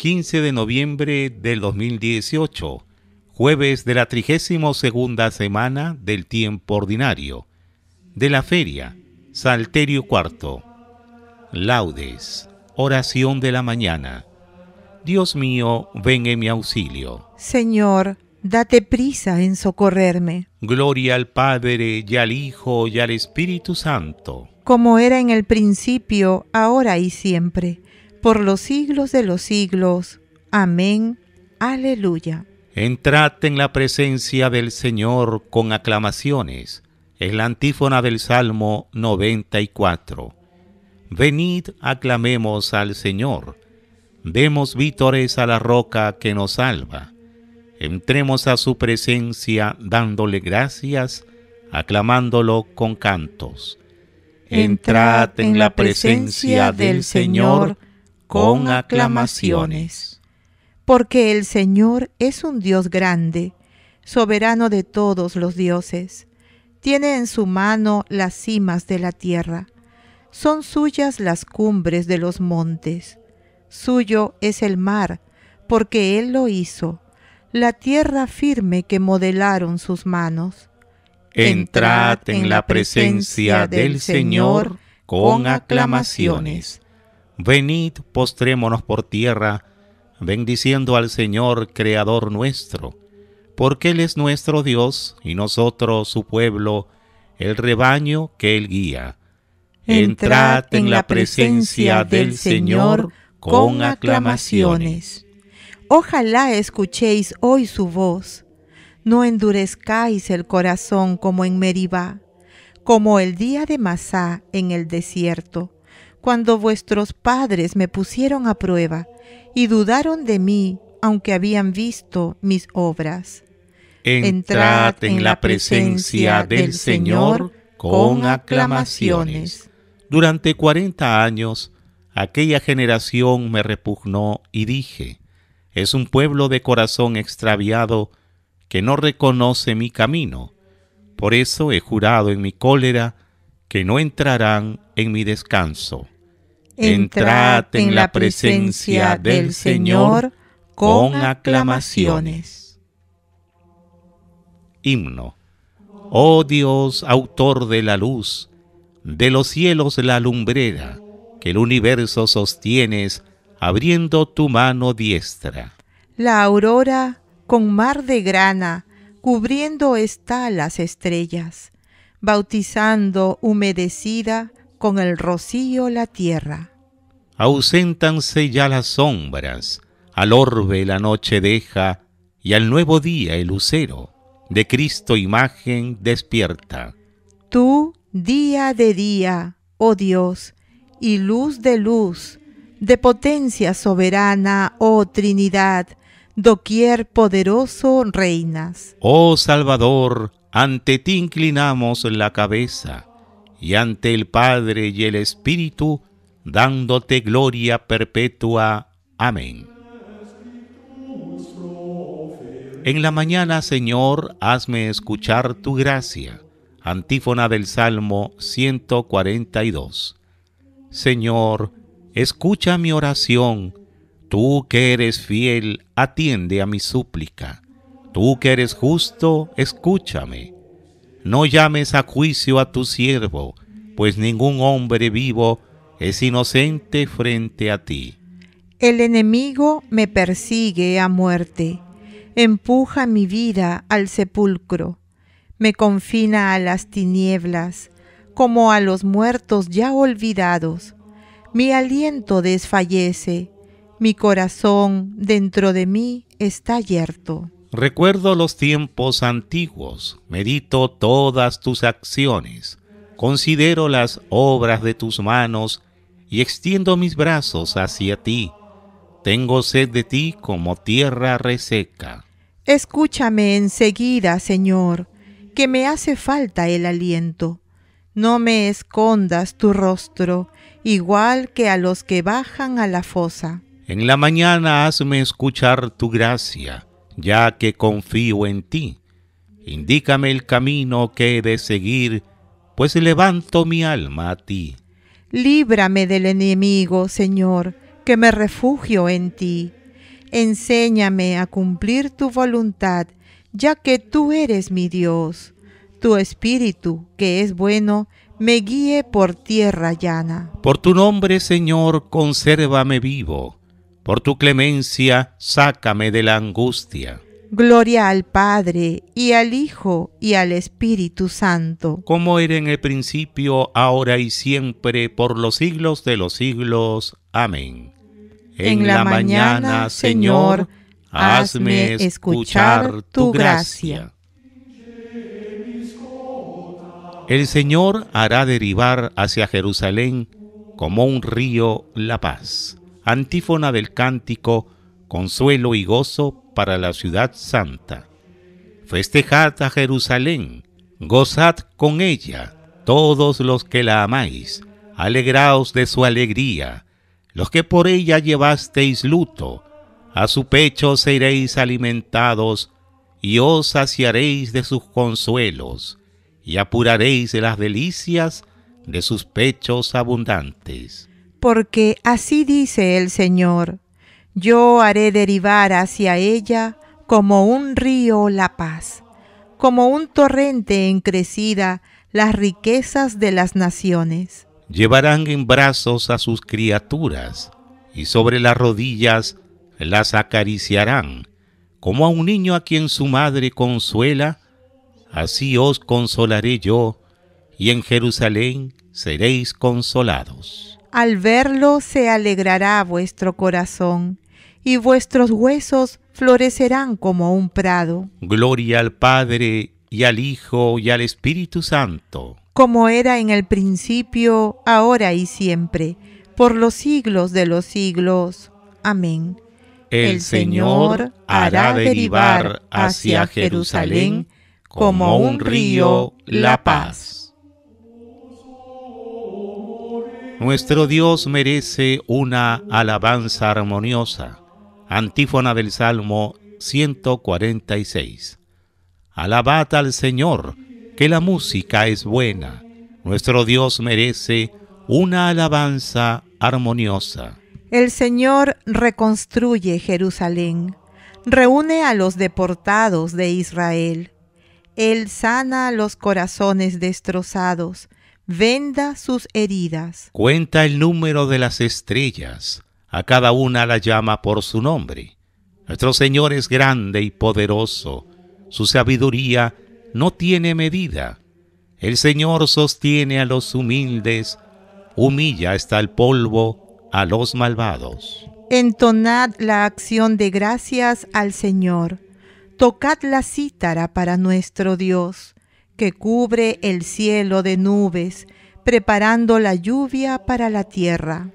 15 de noviembre del 2018, jueves de la 32 semana del tiempo ordinario, de la feria, Salterio Cuarto. Laudes, oración de la mañana. Dios mío, ven en mi auxilio. Señor, date prisa en socorrerme. Gloria al Padre y al Hijo y al Espíritu Santo. Como era en el principio, ahora y siempre por los siglos de los siglos. Amén. Aleluya. Entrad en la presencia del Señor con aclamaciones. Es la antífona del Salmo 94. Venid, aclamemos al Señor. Demos vítores a la roca que nos salva. Entremos a su presencia dándole gracias, aclamándolo con cantos. Entrad en la presencia del Señor con aclamaciones. Porque el Señor es un Dios grande, soberano de todos los dioses. Tiene en su mano las cimas de la tierra. Son suyas las cumbres de los montes. Suyo es el mar, porque Él lo hizo, la tierra firme que modelaron sus manos. Entrad en la presencia del Señor con aclamaciones Venid, postrémonos por tierra, bendiciendo al Señor, Creador nuestro, porque Él es nuestro Dios y nosotros su pueblo, el rebaño que Él guía. Entrad en la presencia del Señor con aclamaciones. Ojalá escuchéis hoy su voz. No endurezcáis el corazón como en Meribá, como el día de Masá en el desierto cuando vuestros padres me pusieron a prueba y dudaron de mí, aunque habían visto mis obras. Entrad en la presencia del Señor con aclamaciones. Durante cuarenta años aquella generación me repugnó y dije, es un pueblo de corazón extraviado que no reconoce mi camino. Por eso he jurado en mi cólera que no entrarán en mi descanso. Entrad en la presencia del Señor con aclamaciones. Himno. Oh Dios, autor de la luz, de los cielos la lumbrera, que el universo sostienes, abriendo tu mano diestra. La aurora con mar de grana, cubriendo está las estrellas bautizando humedecida con el rocío la tierra. Auséntanse ya las sombras, al orbe la noche deja, y al nuevo día el lucero, de Cristo imagen despierta. Tú, día de día, oh Dios, y luz de luz, de potencia soberana, oh Trinidad, doquier poderoso reinas. Oh Salvador, ante ti inclinamos la cabeza, y ante el Padre y el Espíritu, dándote gloria perpetua. Amén. En la mañana, Señor, hazme escuchar tu gracia. Antífona del Salmo 142. Señor, escucha mi oración. Tú que eres fiel, atiende a mi súplica. Tú que eres justo, escúchame. No llames a juicio a tu siervo, pues ningún hombre vivo es inocente frente a ti. El enemigo me persigue a muerte, empuja mi vida al sepulcro, me confina a las tinieblas, como a los muertos ya olvidados. Mi aliento desfallece, mi corazón dentro de mí está yerto. Recuerdo los tiempos antiguos, medito todas tus acciones, considero las obras de tus manos y extiendo mis brazos hacia ti. Tengo sed de ti como tierra reseca. Escúchame enseguida, Señor, que me hace falta el aliento. No me escondas tu rostro, igual que a los que bajan a la fosa. En la mañana hazme escuchar tu gracia ya que confío en ti. Indícame el camino que he de seguir, pues levanto mi alma a ti. Líbrame del enemigo, Señor, que me refugio en ti. Enséñame a cumplir tu voluntad, ya que tú eres mi Dios. Tu espíritu, que es bueno, me guíe por tierra llana. Por tu nombre, Señor, consérvame vivo por tu clemencia, sácame de la angustia. Gloria al Padre, y al Hijo, y al Espíritu Santo. Como era en el principio, ahora y siempre, por los siglos de los siglos. Amén. En, la, mañana, Señor, hazme escuchar tu gracia. El Señor hará derivar hacia Jerusalén como un río la paz antífona del cántico, consuelo y gozo para la ciudad santa. Festejad a Jerusalén, gozad con ella, todos los que la amáis, alegraos de su alegría, los que por ella llevasteis luto, a su pecho seréis alimentados, y os saciaréis de sus consuelos, y apuraréis de las delicias de sus pechos abundantes porque así dice el Señor, yo haré derivar hacia ella como un río la paz, como un torrente en crecida las riquezas de las naciones. Llevarán en brazos a sus criaturas y sobre las rodillas las acariciarán, como a un niño a quien su madre consuela, así os consolaré yo, y en Jerusalén seréis consolados. Al verlo se alegrará vuestro corazón, y vuestros huesos florecerán como un prado. Gloria al Padre, y al Hijo, y al Espíritu Santo. Como era en el principio, ahora y siempre, por los siglos de los siglos. Amén. El, Señor hará derivar hacia Jerusalén como un río la paz. Nuestro Dios merece una alabanza armoniosa. Antífona del Salmo 146. Alabad al Señor, que la música es buena. Nuestro Dios merece una alabanza armoniosa. El Señor reconstruye Jerusalén, reúne a los deportados de Israel. Él sana los corazones destrozados venda sus heridas. Cuenta el número de las estrellas, a cada una la llama por su nombre. Nuestro Señor es grande y poderoso, su sabiduría no tiene medida. El Señor sostiene a los humildes, humilla está el polvo a los malvados. Entonad la acción de gracias al Señor. Tocad la cítara para nuestro Dios que cubre el cielo de nubes, preparando la lluvia para la tierra.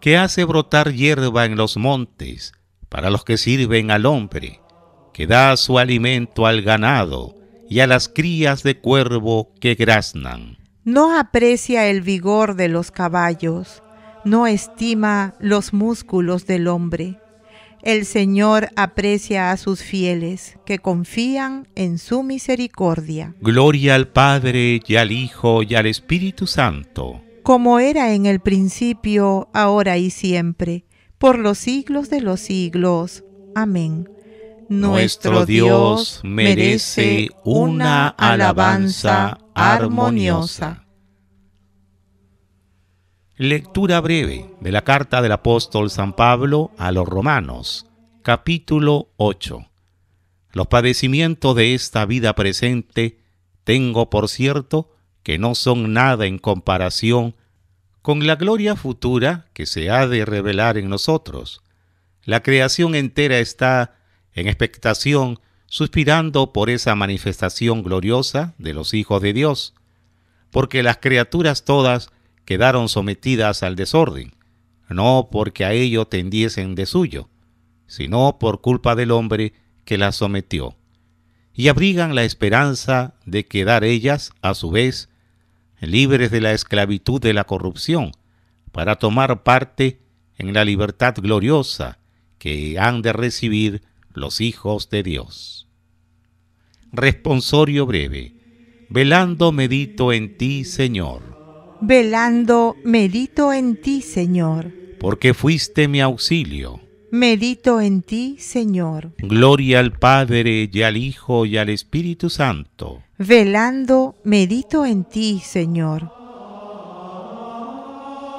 Que hace brotar hierba en los montes, para los que sirven al hombre, que da su alimento al ganado y a las crías de cuervo que graznan. No aprecia el vigor de los caballos, no estima los músculos del hombre el Señor aprecia a sus fieles que confían en su misericordia. Gloria al Padre y al Hijo y al Espíritu Santo. Como era en el principio, ahora y siempre, por los siglos de los siglos. Amén. Nuestro Dios merece una alabanza armoniosa. Lectura breve de la carta del apóstol San Pablo a los romanos, capítulo 8. Los padecimientos de esta vida presente tengo por cierto que no son nada en comparación con la gloria futura que se ha de revelar en nosotros. La creación entera está en expectación, suspirando por esa manifestación gloriosa de los hijos de Dios, porque las criaturas todas quedaron sometidas al desorden, no porque a ello tendiesen de suyo, sino por culpa del hombre que las sometió, y abrigan la esperanza de quedar ellas, a su vez, libres de la esclavitud de la corrupción, para tomar parte en la libertad gloriosa que han de recibir los hijos de Dios. Responsorio breve. Velando medito en ti, Señor Velando, medito en ti, Señor. Porque fuiste mi auxilio. Medito en ti, Señor. Gloria al Padre y al Hijo y al Espíritu Santo. Velando, medito en ti, Señor.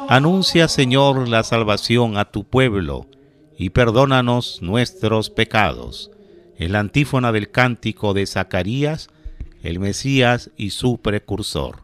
Anuncia, Señor, la salvación a tu pueblo y perdónanos nuestros pecados. El antífona del cántico de Zacarías, el Mesías y su precursor.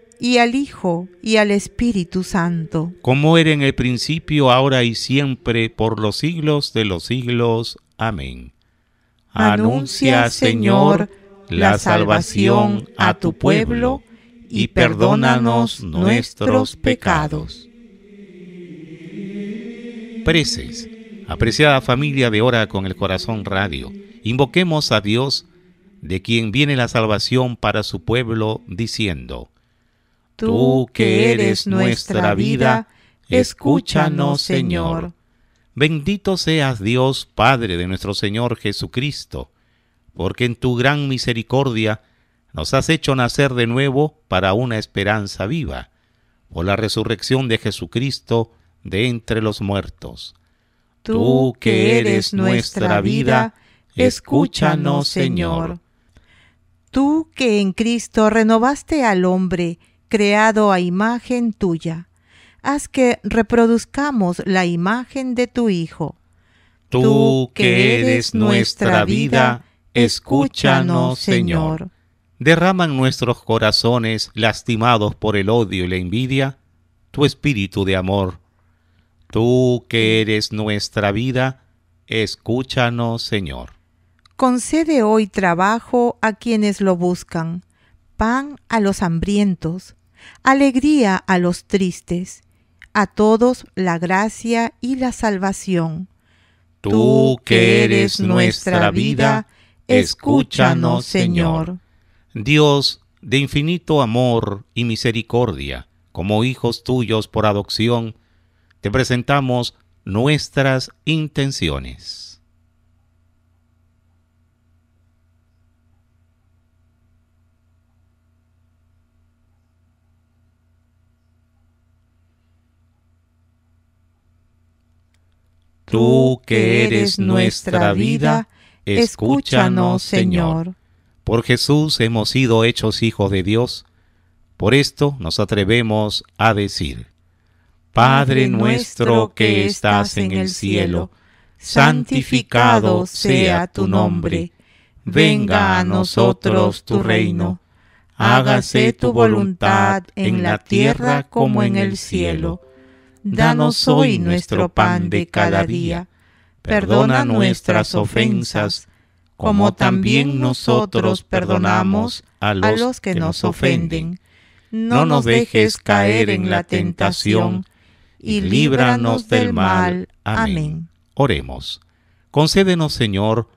y al Hijo y al Espíritu Santo. Como era en el principio, ahora y siempre, por los siglos de los siglos. Amén. Anuncia, Señor, la salvación a tu pueblo y perdónanos nuestros pecados. Preces, apreciada familia de Hora con el Corazón Radio, invoquemos a Dios, de quien viene la salvación para su pueblo, diciendo, Tú que eres nuestra vida, escúchanos, Señor. Bendito seas Dios, Padre de nuestro Señor Jesucristo, porque en tu gran misericordia nos has hecho nacer de nuevo para una esperanza viva, por la resurrección de Jesucristo de entre los muertos. Tú que eres nuestra vida, escúchanos, Señor. Tú que en Cristo renovaste al hombre, creado a imagen tuya. Haz que reproduzcamos la imagen de tu Hijo. Tú que eres nuestra vida, escúchanos, Señor. Derraman nuestros corazones lastimados por el odio y la envidia tu espíritu de amor. Tú que eres nuestra vida, escúchanos, Señor. Concede hoy trabajo a quienes lo buscan, pan a los hambrientos, alegría a los tristes, a todos la gracia y la salvación. Tú que eres nuestra vida, escúchanos, Señor. Dios de infinito amor y misericordia, como hijos tuyos por adopción, te presentamos nuestras intenciones. Tú que eres nuestra vida, escúchanos, Señor. Por Jesús hemos sido hechos hijos de Dios. Por esto nos atrevemos a decir, Padre nuestro que estás en el cielo, santificado sea tu nombre. Venga a nosotros tu reino. Hágase tu voluntad en la tierra como en el cielo. Danos hoy nuestro pan de cada día. Perdona nuestras ofensas, como también nosotros perdonamos a los, que nos ofenden. No nos dejes caer en la tentación, y líbranos del mal. Amén. Oremos. Concédenos, Señor,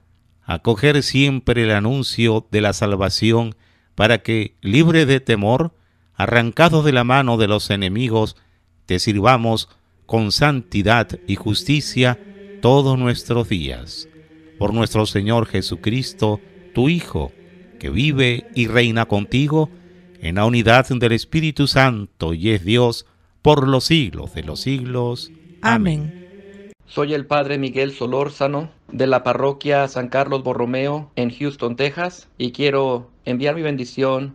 acoger siempre el anuncio de la salvación, para que, libre de temor, arrancados de la mano de los enemigos, te sirvamos con santidad y justicia todos nuestros días. Por nuestro Señor Jesucristo, tu Hijo, que vive y reina contigo en la unidad del Espíritu Santo y es Dios por los siglos de los siglos. Amén. Soy el padre Miguel Solórzano de la parroquia San Carlos Borromeo en Houston, Texas, y quiero enviar mi bendición